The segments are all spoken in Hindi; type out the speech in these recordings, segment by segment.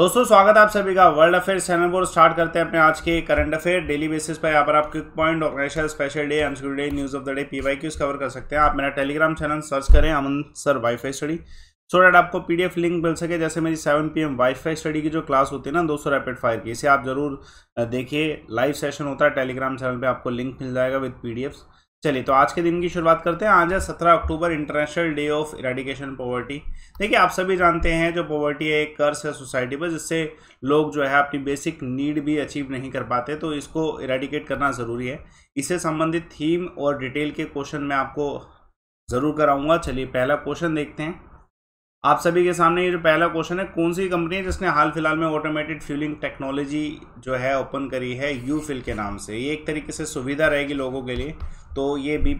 दोस्तों स्वागत आप सभी का वर्ल्ड अफेयर चैनल पर स्टार्ट करते हैं अपने आज के करंट अफेयर डेली बेसिस पर यहाँ पर आप quick point organization special day M day news of the day P Y cover कर सकते हैं आप मेरा टेलीग्राम चैनल सर्च करें Aman sir Y study so that आपको पीडीएफ लिंक मिल सके जैसे मेरी सेवन पी एम स्टडी की जो क्लास होती है ना दोस्तों रैपिड फायर की इसे आप जरूर देखिए लाइव सेशन होता है टेलीग्राम चैनल पर आपको लिंक मिल जाएगा विद पी चलिए तो आज के दिन की शुरुआत करते हैं आज है सत्रह अक्टूबर international day of eradication poverty देखिए आप सभी जानते हैं जो पॉवर्टी है एक कर्स है सोसाइटी पर जिससे लोग जो है अपनी बेसिक नीड भी अचीव नहीं कर पाते तो इसको इराडिकेट करना ज़रूरी है इससे संबंधित थीम और डिटेल के क्वेश्चन मैं आपको ज़रूर कराऊंगा चलिए पहला क्वेश्चन देखते हैं आप सभी के सामने ये जो पहला क्वेश्चन है कौन सी कंपनी है जिसने हाल फिलहाल में ऑटोमेटेड फ्यूलिंग टेक्नोलॉजी जो है ओपन करी है यू फिल के नाम से ये एक तरीके से सुविधा रहेगी लोगों के लिए तो ये बी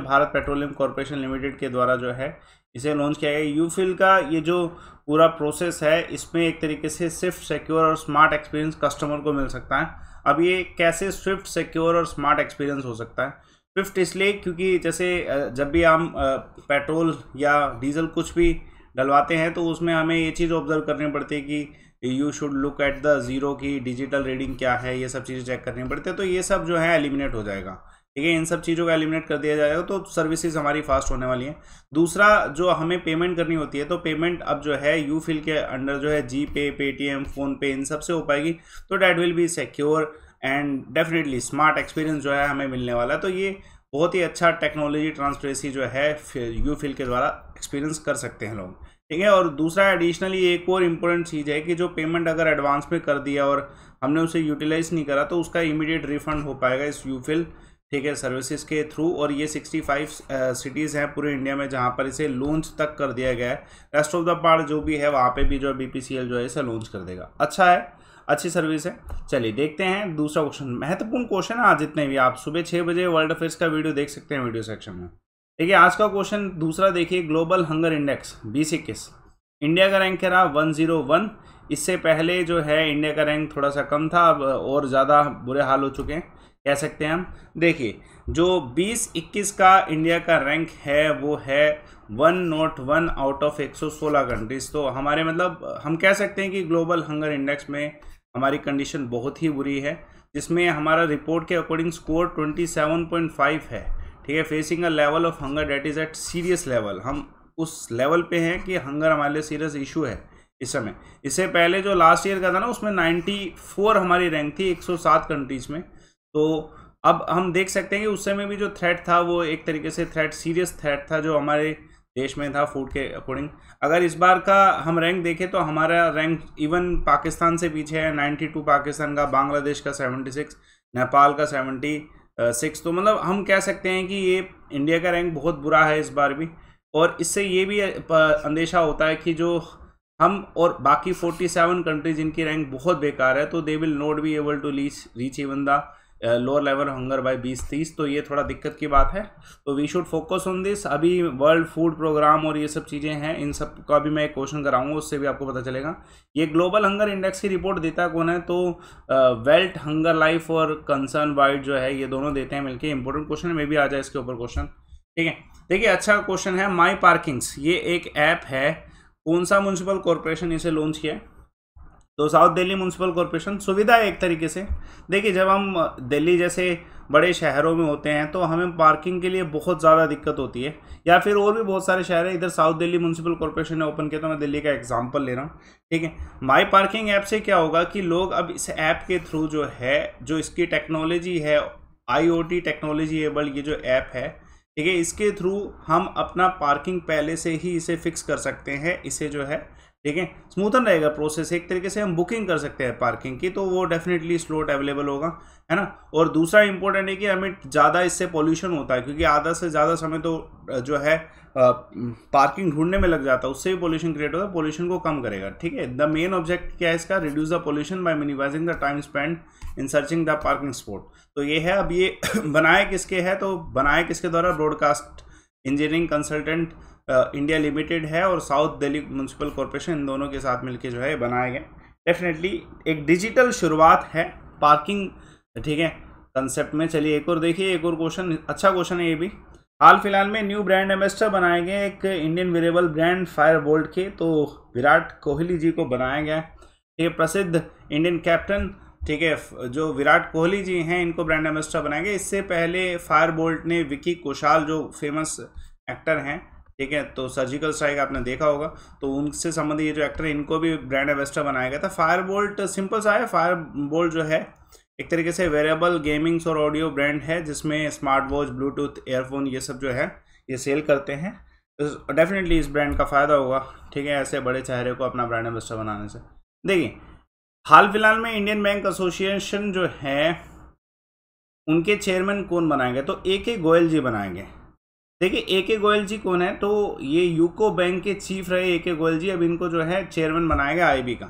भारत पेट्रोलियम कॉरपोरेशन लिमिटेड के द्वारा जो है इसे लॉन्च किया गया यू फिल का ये जो पूरा प्रोसेस है इसमें एक तरीके से स्विफ्ट सिक्योर और स्मार्ट एक्सपीरियंस कस्टमर को मिल सकता है अब ये कैसे स्विफ्ट सिक्योर और स्मार्ट एक्सपीरियंस हो सकता है स्विफ्ट इसलिए क्योंकि जैसे जब भी हम पेट्रोल या डीजल कुछ भी डलवाते हैं तो उसमें हमें ये चीज़ ऑब्जर्व करनी पड़ती है कि you should look at the zero की डिजिटल रीडिंग क्या है ये सब चीज़ें चेक करनी पड़ती है तो ये सब जो है एलिमिनेट हो जाएगा ठीक है इन सब चीज़ों का एलिमिनेट कर दिया जाएगा तो सर्विसेज हमारी फास्ट होने वाली हैं दूसरा जो हमें पेमेंट करनी होती है तो पेमेंट अब जो है यू फिल के अंडर जो है जी पे पेटीएम फ़ोनपे इन सब से हो पाएगी तो that will be secure and definitely smart experience जो है हमें मिलने वाला है तो ये बहुत ही अच्छा टेक्नोलॉजी ट्रांसपेरेंसी जो है यू फिल के द्वारा एक्सपीरियंस कर सकते हैं लोग ठीक है और दूसरा एडिशनली एक और इम्पोर्टेंट चीज़ है कि जो पेमेंट अगर एडवांस में कर दिया और हमने उसे यूटिलाइज नहीं करा तो उसका इमीडिएट रिफंड हो पाएगा इस यू फिल ठीक है सर्विसेज के थ्रू और ये 65 सिटीज़ uh, हैं पूरे इंडिया में जहाँ पर इसे लॉन्च तक कर दिया गया है रेस्ट ऑफ द पार्ट जो भी है वहाँ पे भी जो है बी जो है इसे लॉन्च कर देगा अच्छा है अच्छी सर्विस है चलिए देखते हैं दूसरा क्वेश्चन महत्वपूर्ण क्वेश्चन है आज जितने भी आप सुबह छः बजे वर्ल्ड अफेयर्स का वीडियो देख सकते हैं वीडियो सेक्शन में ठीक है आज का क्वेश्चन दूसरा देखिए ग्लोबल हंगर इंडेक्स बीस इक्कीस इंडिया का रैंक रहा वन जीरो वन इससे पहले जो है इंडिया का रैंक थोड़ा सा कम था अब और ज़्यादा बुरे हाल हो चुके हैं कह सकते हैं हम देखिए जो 2021 का इंडिया का रैंक है वो है one nought one out of 116 countries तो हमारे मतलब हम कह सकते हैं कि ग्लोबल हंगर इंडेक्स में हमारी कंडीशन बहुत ही बुरी है जिसमें हमारा रिपोर्ट के अकॉर्डिंग स्कोर 27.5 है ठीक है facing a level of hunger that is at serious level हम उस लेवल पे हैं कि हंगर हमारे लिए सीरियस इशू है इस समय इससे पहले जो लास्ट ईयर का था ना उसमें 94 हमारी रैंक थी 107 कंट्रीज़ में तो अब हम देख सकते हैं कि उस समय भी जो थ्रेट था वो एक तरीके से थ्रेट सीरियस थ्रेट था जो हमारे देश में था फूड के अकॉर्डिंग अगर इस बार का हम रैंक देखें तो हमारा रैंक इवन पाकिस्तान से पीछे है 92 पाकिस्तान का बांग्लादेश का 76 नेपाल का 76 तो मतलब हम कह सकते हैं कि ये इंडिया का रैंक बहुत बुरा है इस बार भी और इससे ये भी अंदेशा होता है कि जो हम और बाकी 47 कंट्रीज इनकी रैंक बहुत बेकार है तो they will not be able to reach even the lower level hunger by 20 30 तो ये थोड़ा दिक्कत की बात है तो we should focus on this अभी वर्ल्ड फूड प्रोग्राम और ये सब चीज़ें हैं इन सब का भी मैं एक क्वेश्चन कराऊंगा उससे भी आपको पता चलेगा ये ग्लोबल हंगर इंडेक्स की रिपोर्ट देता कौन है तो वेल्ट हंगर लाइफ और कंसर्न वाइड जो है ये दोनों देते हैं मिलकर इंपॉर्टेंट क्वेश्चन में भी आ जाए इसके ऊपर क्वेश्चन ठीक है देखिए अच्छा क्वेश्चन है माई पार्किंग्स ये एक ऐप है कौन सा म्यूनसिपल कॉरपोरेशन इसे लॉन्च किया है तो साउथ दिल्ली म्यूनसिपल कॉरपोरेशन सुविधा है एक तरीके से देखिए जब हम दिल्ली जैसे बड़े शहरों में होते हैं तो हमें पार्किंग के लिए बहुत ज़्यादा दिक्कत होती है या फिर और भी बहुत सारे शहर हैं इधर साउथ दिल्ली म्यूनसिपल कॉरपोरेशन ने ओपन किया तो मैं दिल्ली का एग्जाम्पल ले रहा हूँ ठीक है माई पार्किंग ऐप से क्या होगा कि लोग अब इस ऐप के थ्रू जो है जो इसकी टेक्नोलॉजी है आई टेक्नोलॉजी एबल ये जो ऐप है ठीक है इसके थ्रू हम अपना पार्किंग पहले से ही इसे फिक्स कर सकते हैं इसे जो है ठीक है स्मूथन रहेगा प्रोसेस एक तरीके से हम बुकिंग कर सकते हैं पार्किंग की तो वो डेफिनेटली स्लॉट अवेलेबल होगा है ना और दूसरा इंपॉर्टेंट है कि हमें ज़्यादा इससे पॉल्यूशन होता है क्योंकि आधा से ज़्यादा समय तो जो है पार्किंग ढूंढने में लग जाता है उससे भी पॉल्यूशन क्रिएट होता है पॉल्यूशन को कम करेगा ठीक है द मेन ऑब्जेक्ट क्या है इसका reduce the pollution by minimising the time spend in searching the parking spot तो ये है अब ये बनाए किसके है तो बनाए किसके द्वारा Broadcast Engineering Consultant India Limited है और साउथ दिल्ली म्यूनसिपल कॉरपोरेशन इन दोनों के साथ मिलकर जो है बनाए गए डेफिनेटली एक डिजिटल शुरुआत है पार्किंग ठीक है कंसेप्ट में चलिए एक और देखिए एक और क्वेश्चन अच्छा क्वेश्चन है ये भी हाल फिलहाल में न्यू ब्रांड एम्बेसडर बनाए गए एक Indian wearable brand Fire Boltt के तो विराट कोहली जी को बनाया गया है ये प्रसिद्ध इंडियन कैप्टन ठीक है जो विराट कोहली जी हैं इनको ब्रांड एम्बेसडर बनाएंगे इससे पहले फायर बोल्ट ने विकी कोशाल जो फेमस एक्टर हैं ठीक है तो सर्जिकल स्ट्राइक आपने देखा होगा तो उनसे संबंधित ये जो एक्टर इनको भी ब्रांड एवेस्टर बनाया गया था फायर बोल्ट सिंपल सा है फायर बोल्ट जो है एक तरीके से वेरिएबल गेमिंग्स और ऑडियो ब्रांड है जिसमें स्मार्ट वॉच ब्लूटूथ एयरफोन ये सब जो है ये सेल करते हैं डेफिनेटली तो इस ब्रांड का फ़ायदा होगा ठीक है ऐसे बड़े चेहरे को अपना ब्रांड एवेस्टर बनाने से देखिए हाल फिलहाल में इंडियन बैंक एसोसिएशन जो है उनके चेयरमैन कौन बनाएंगे तो ए के गोयल जी बनाएंगे देखिए ए के गोयल जी कौन है तो ये यूको बैंक के चीफ रहे ए के गोयल जी अब इनको जो है चेयरमैन बनाया गया आई का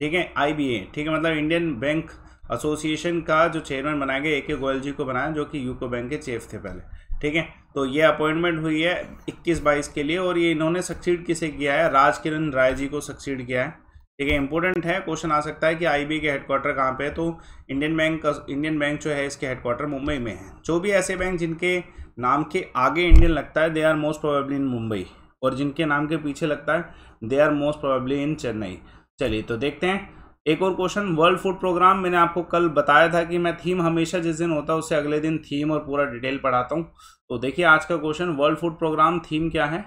ठीक है आई ठीक है मतलब इंडियन बैंक एसोसिएशन का जो चेयरमैन बनाया गया ए के गोयल जी को बनाया जो कि यूको बैंक के चीफ थे पहले ठीक है तो ये अपॉइंटमेंट हुई है इक्कीस बाईस के लिए और ये इन्होंने सक्सीड किसे किया है राजकिरण राय जी को सक्सीड किया है ठीक है इंपॉर्टेंट है क्वेश्चन आ सकता है कि आई बी के हेडक्वार्टर कहाँ पे है तो इंडियन बैंक इंडियन बैंक जो है इसके हेडक्वार्टर मुंबई में है जो भी ऐसे बैंक जिनके नाम के आगे इंडियन लगता है they are most probably in Mumbai और जिनके नाम के पीछे लगता है they are most probably in Chennai चलिए तो देखते हैं एक और क्वेश्चन वर्ल्ड फूड प्रोग्राम मैंने आपको कल बताया था कि मैं थीम हमेशा जिस दिन होता है उससे अगले दिन थीम और पूरा डिटेल पढ़ाता हूँ तो देखिए आज का question world food programme theme क्या है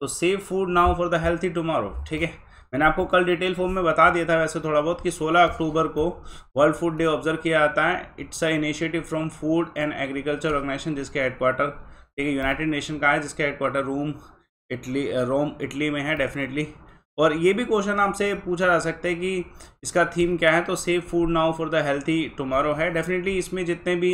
तो save food now for the healthy tomorrow ठीक है मैंने आपको कल डिटेल फॉर्म में बता दिया था वैसे थोड़ा बहुत कि 16 अक्टूबर को वर्ल्ड फूड डे ऑब्जर्व किया जाता है it's a initiative from food and agriculture organisation जिसके हेडक्वार्टर ठीक है यूनाइटेड नेशन का है जिसके headquarter Rome Italy Rome Italy में है डेफिनेटली और ये भी क्वेश्चन आपसे पूछा जा सकता है कि इसका थीम क्या है तो save food now for the healthy tomorrow है डेफिनेटली इसमें जितने भी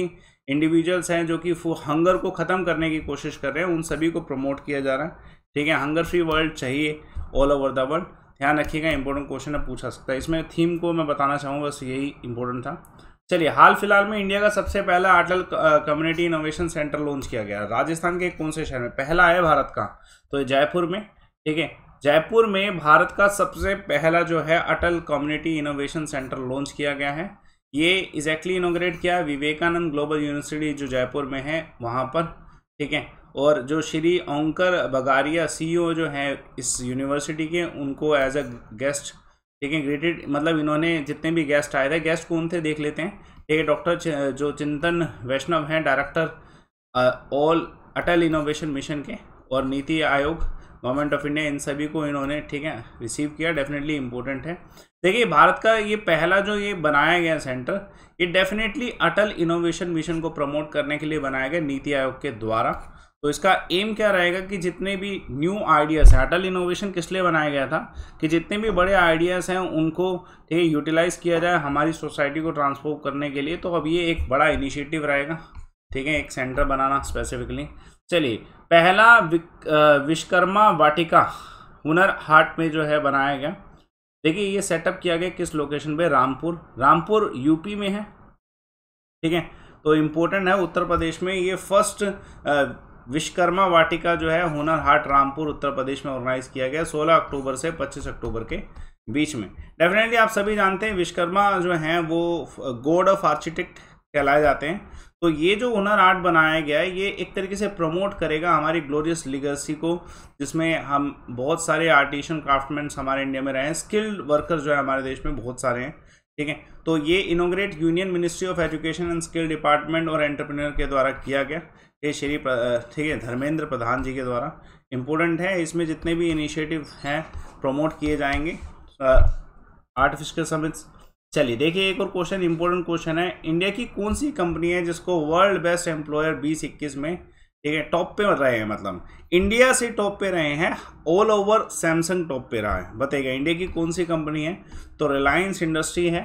इंडिविजुअल्स हैं जो कि हंगर को ख़त्म करने की कोशिश कर रहे हैं उन सभी को प्रमोट किया जा रहा है ठीक है हंगर फ्री वर्ल्ड चाहिए ऑल ओवर द वर्ल्ड ध्यान रखिएगा इंपॉर्टेंट क्वेश्चन अब पूछा सकता है इसमें थीम को मैं बताना चाहूँगा बस यही इंपॉर्टेंट था चलिए हाल फिलहाल में इंडिया का सबसे पहला Atal community innovation centre launch किया गया राजस्थान के कौन से शहर में पहला है भारत का तो जयपुर में ठीक है जयपुर में भारत का सबसे पहला जो है Atal community innovation centre launch किया गया है ये एग्जैक्टली इनोग्रेट किया विवेकानंद ग्लोबल यूनिवर्सिटी जो जयपुर में है वहाँ पर ठीक है और जो श्री ओंकर बगारिया सीईओ e जो हैं इस यूनिवर्सिटी के उनको एज अ गेस्ट ठीक है ग्रेटेड मतलब इन्होंने जितने भी गेस्ट आए थे गेस्ट कौन थे देख लेते हैं ठीक है डॉक्टर जो चिंतन वैष्णव हैं director all Atal innovation mission के और नीति आयोग गवर्नमेंट ऑफ इंडिया इन सभी को इन्होंने ठीक है रिसीव किया डेफिनेटली इम्पोर्टेंट है देखिए भारत का ये पहला जो ये बनाया गया सेंटर ये डेफिनेटली अटल इनोवेशन मिशन को प्रमोट करने के लिए बनाया गया नीति आयोग के द्वारा तो इसका एम क्या रहेगा कि जितने भी न्यू आइडियाज़ हैं अटल इनोवेशन किस लिए बनाया गया था कि जितने भी बड़े आइडियाज़ हैं उनको ठीक है यूटिलाइज़ किया जाए हमारी सोसाइटी को ट्रांसफॉर्म करने के लिए तो अब ये एक बड़ा इनिशिएटिव रहेगा ठीक है एक सेंटर बनाना स्पेसिफिकली चलिए पहला विश्वकर्मा वाटिका हुनर हाट में जो है बनाया गया देखिए ये सेटअप किया गया किस लोकेशन पे रामपुर रामपुर यूपी में है ठीक है तो इम्पोर्टेंट है उत्तर प्रदेश में ये फर्स्ट विश्वकर्मा वाटिका जो है हुनर हाट रामपुर उत्तर प्रदेश में ऑर्गेनाइज किया गया 16 अक्टूबर से 25 अक्टूबर के बीच में डेफिनेटली आप सभी जानते हैं विश्वकर्मा जो हैं वो गॉड ऑफ आर्किटेक्ट कहलाए जाते हैं तो ये जो हुनर आर्ट बनाया गया है ये एक तरीके से प्रमोट करेगा हमारी ग्लोरियस लिगेसी को जिसमें हम बहुत सारे आर्टिशन क्राफ्टमैन हमारे इंडिया में रहे हैं स्किल्ड वर्कर जो है हमारे देश में बहुत सारे हैं ठीक है तो ये inaugurate union ministry of education and skill department और एंटरप्रेन्योर के द्वारा किया गया ये श्री ठीक है धर्मेंद्र प्रधान जी के द्वारा इम्पोर्टेंट है इसमें जितने भी इनिशिएटिव हैं प्रमोट किए जाएंगे आर्टिफिशियल समिट्स चलिए देखिए एक और क्वेश्चन इंपॉर्टेंट क्वेश्चन है इंडिया की कौन सी कंपनी है जिसको वर्ल्ड बेस्ट एम्प्लॉयर बीस इक्कीस में ठीक है टॉप पे रहे हैं मतलब इंडिया से टॉप पे रहे हैं ऑल ओवर सैमसंग टॉप पे रहा है बताइएगा इंडिया की कौन सी कंपनी है तो रिलायंस इंडस्ट्री है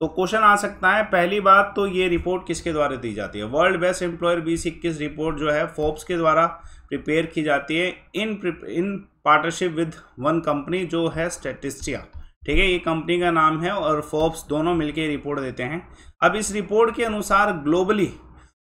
तो क्वेश्चन आ सकता है पहली बात तो ये रिपोर्ट किसके द्वारा दी जाती है वर्ल्ड बेस्ट एम्प्लॉयर बीस इक्कीस रिपोर्ट जो है फोर्ब्स के द्वारा प्रिपेयर की जाती है in in partnership with one company जो है स्टेटिस्टिया ठीक है ये कंपनी का नाम है और फोर्ब्स दोनों मिलकर रिपोर्ट देते हैं अब इस रिपोर्ट के अनुसार ग्लोबली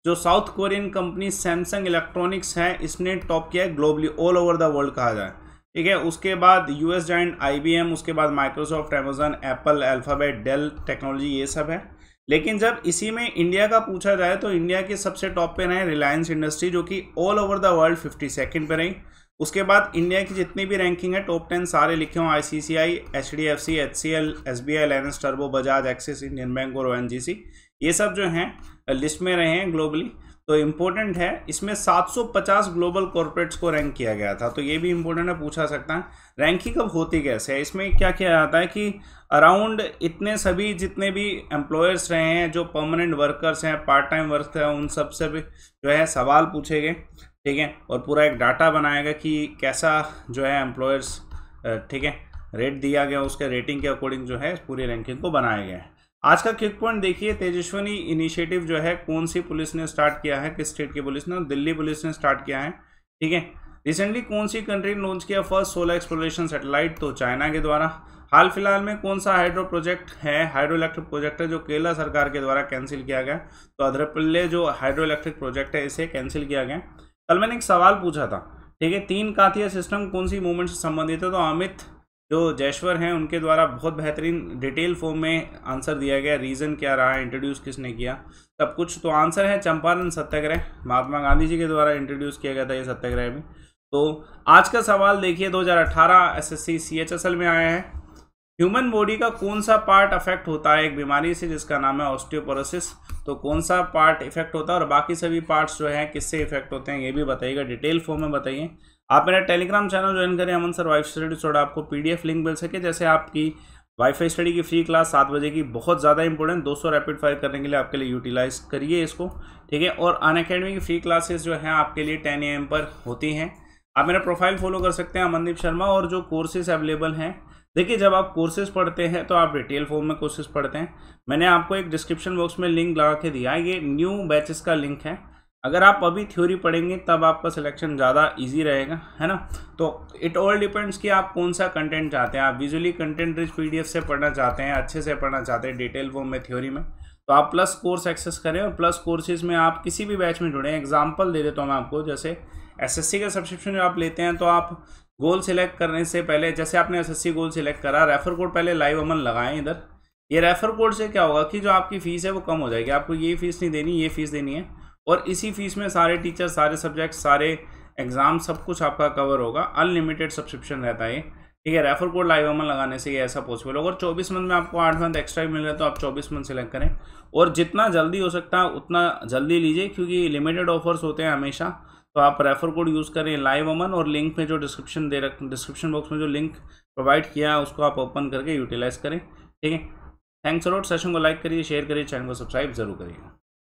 जो South Korean company Samsung Electronics है इसने टॉप किया है globally all over the world कहा जाए ठीक है उसके बाद यूएस जॉइंट आईबीएम उसके बाद Microsoft Amazon Apple Alphabet Dell technology ये सब है लेकिन जब इसी में इंडिया का पूछा जाए तो इंडिया के सबसे टॉप पे रहे रिलायंस इंडस्ट्री जो कि all over the world fifty second पर रही उसके बाद इंडिया की जितनी भी रैंकिंग है टॉप टेन सारे लिखे हों I C C I H D F C H C L S B I लाइनस टर्बो बजाज एक्सिस इंडियन बैंक और ओ एन जी सी ये सब जो हैं लिस्ट में रहे हैं ग्लोबली तो इम्पोर्टेंट है इसमें 750 ग्लोबल कॉरपोरेट्स को रैंक किया गया था तो ये भी इम्पोर्टेंट है पूछा सकता है रैंकिंग अब होती कैसे है इसमें क्या किया जाता है कि अराउंड इतने सभी जितने भी एम्प्लॉयर्स रहे हैं जो परमानेंट वर्कर्स हैं पार्ट टाइम वर्क हैं उन सब से भी जो है सवाल पूछे गए ठीक है और पूरा एक डाटा बनाएगा कि कैसा जो है एम्प्लॉयर्स ठीक है रेट दिया गया उसके रेटिंग के अकॉर्डिंग जो है पूरी रैंकिंग को बनाया गया है आज का क्विक पॉइंट देखिए तेजस्वनी इनिशिएटिव जो है कौन सी पुलिस ने स्टार्ट किया है किस स्टेट की पुलिस ने दिल्ली पुलिस ने स्टार्ट किया है ठीक है रिसेंटली कौन सी कंट्री ने लॉन्च किया फर्स्ट सोलर एक्सप्लोरेशन सेटेलाइट तो चाइना के द्वारा हाल फिलहाल में कौन सा हाइड्रो प्रोजेक्ट है हाइड्रो इलेक्ट्रिक प्रोजेक्ट है जो केरला सरकार के द्वारा कैंसिल किया गया तो अधरपल्ले जो हाइड्रो इलेक्ट्रिक प्रोजेक्ट है इसे कैंसिल किया गया कल मैंने एक सवाल पूछा था ठीक है तीन कातिया सिस्टम कौन सी मूवमेंट से संबंधित है तो अमित जो जयश्वर हैं उनके द्वारा बहुत बेहतरीन डिटेल फॉर्म में आंसर दिया गया रीज़न क्या रहा इंट्रोड्यूस किसने किया सब कुछ तो आंसर है चंपारण सत्याग्रह महात्मा गांधी जी के द्वारा इंट्रोड्यूस किया गया था ये सत्याग्रह भी तो आज का सवाल देखिए 2018 एसएससी सीएचएसएल में आया है ह्यूमन बॉडी का कौन सा पार्ट अफेक्ट होता है एक बीमारी से जिसका नाम है ऑस्टियोपोरोसिस तो कौन सा पार्ट इफेक्ट होता है और बाकी सभी पार्ट्स जो हैं किससे इफेक्ट होते हैं ये भी बताइएगा डिटेल फॉर्म में बताइए आप मेरा टेलीग्राम चैनल ज्वाइन करें अमन सर वाइफ स्टडी छोड़ा आपको पीडीएफ लिंक मिल सके जैसे आपकी वाईफाई स्टडी की फ्री क्लास सात बजे की बहुत ज़्यादा इंपॉर्टेंट 200 रैपिड फायर करने के लिए आपके लिए यूटिलाइज करिए इसको ठीक है और अन अकेडमी की फ्री क्लासेस जो हैं आपके लिए 10 ए पर होती हैं आप मेरा प्रोफाइल फॉलो कर सकते हैं अमनदीप शर्मा और जो कोर्सेज अवेलेबल हैं देखिए जब आप कोर्सेज पढ़ते हैं तो आप डिटेल फॉर्म में कोर्सेज पढ़ते हैं मैंने आपको एक डिस्क्रिप्शन बॉक्स में लिंक लगा के दिया ये न्यू बैचेस का लिंक है अगर आप अभी थ्योरी पढ़ेंगे तब आपका सिलेक्शन ज़्यादा इजी रहेगा है ना तो इट ऑल डिपेंड्स कि आप कौन सा कंटेंट चाहते हैं आप विजुअली कंटेंट रिच पी से पढ़ना चाहते हैं अच्छे से पढ़ना चाहते हैं डिटेल वो में थ्योरी में तो आप प्लस कोर्स एक्सेस करें और प्लस कोर्सेज में आप किसी भी बैच में जुड़ें एग्जाम्पल दे देता हूँ मैं आपको जैसे एस का सब्सक्रिप्शन जो आप लेते हैं तो आप गोल सिलेक्ट करने से पहले जैसे आपने एस गोल सिलेक्ट करा रेफर कोड पहले लाइव अमन लगाएं इधर ये रेफर कोड से क्या होगा कि जो आपकी फ़ीस है वो कम हो जाएगी आपको ये फ़ीस नहीं देनी ये फ़ीस देनी है और इसी फीस में सारे टीचर सारे सब्जेक्ट सारे एग्ज़ाम सब कुछ आपका कवर होगा अनलिमिटेड सब्सक्रिप्शन रहता है ठीक है रेफर कोड लाइव अमन लगाने से ये ऐसा पॉसिबल होगा और चौबीस मंथ में आपको आठ मंथ एक्स्ट्रा मिल रहा है तो आप चौबीस मंथ सेलेक्ट करें और जितना जल्दी हो सकता है उतना जल्दी लीजिए क्योंकि लिमिटेड ऑफर्स होते हैं हमेशा तो आप रेफर कोड यूज़ करें लाइव अमन और लिंक में जो डिस्क्रिप्शन दे रख डिस्क्रिप्शन बॉक्स में जो लिंक प्रोवाइड किया है उसको आप ओपन करके यूटिलाइज करें ठीक है थैंक्स अलॉट सेशन को लाइक करिए शेयर करिए चैनल को सब्सक्राइब जरूर करिएगा